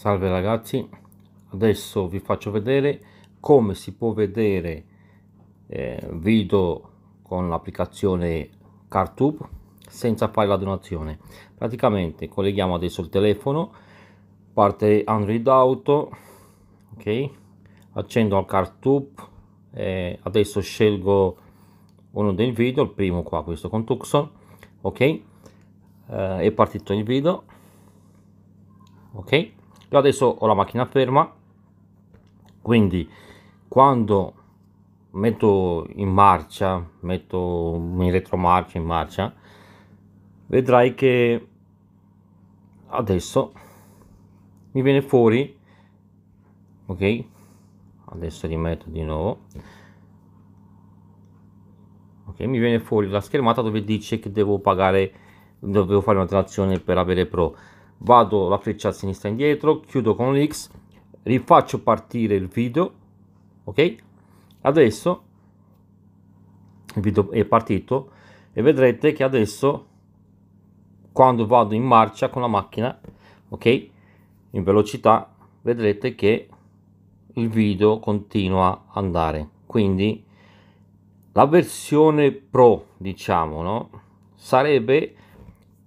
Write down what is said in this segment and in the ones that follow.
Salve ragazzi, adesso vi faccio vedere come si può vedere eh, video con l'applicazione CarTube senza fare la donazione. Praticamente colleghiamo adesso il telefono, parte Android Auto, ok? Accendo al CarTube, eh, adesso scelgo uno dei video, il primo qua, questo con Tucson, ok? Eh, è partito il video, ok? io adesso ho la macchina ferma quindi quando metto in marcia metto in retromarcia in marcia vedrai che adesso mi viene fuori ok adesso rimetto di nuovo ok mi viene fuori la schermata dove dice che devo pagare dovevo fare una transazione per avere pro vado la freccia a sinistra indietro chiudo con l'X rifaccio partire il video ok adesso il video è partito e vedrete che adesso quando vado in marcia con la macchina ok in velocità vedrete che il video continua a andare quindi la versione pro diciamo no sarebbe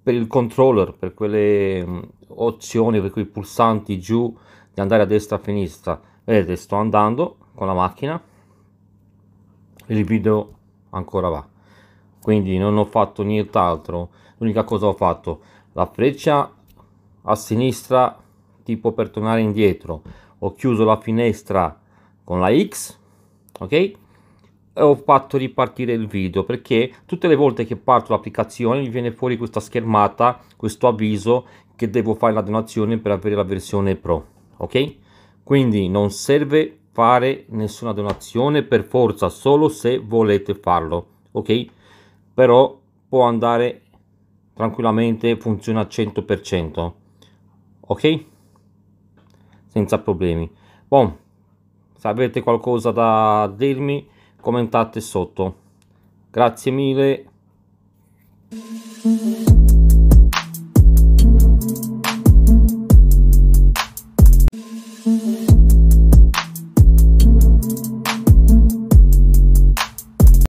per il controller, per quelle mm, opzioni, per quei pulsanti giù di andare a destra a sinistra. Vedete, sto andando con la macchina e il video ancora va. Quindi non ho fatto nient'altro. L'unica cosa ho fatto la freccia a sinistra tipo per tornare indietro. Ho chiuso la finestra con la X, ok? ho fatto ripartire il video perché tutte le volte che parto l'applicazione mi viene fuori questa schermata questo avviso che devo fare la donazione per avere la versione pro ok quindi non serve fare nessuna donazione per forza solo se volete farlo ok però può andare tranquillamente funziona al 100% ok senza problemi bon se avete qualcosa da dirmi commentate sotto grazie mille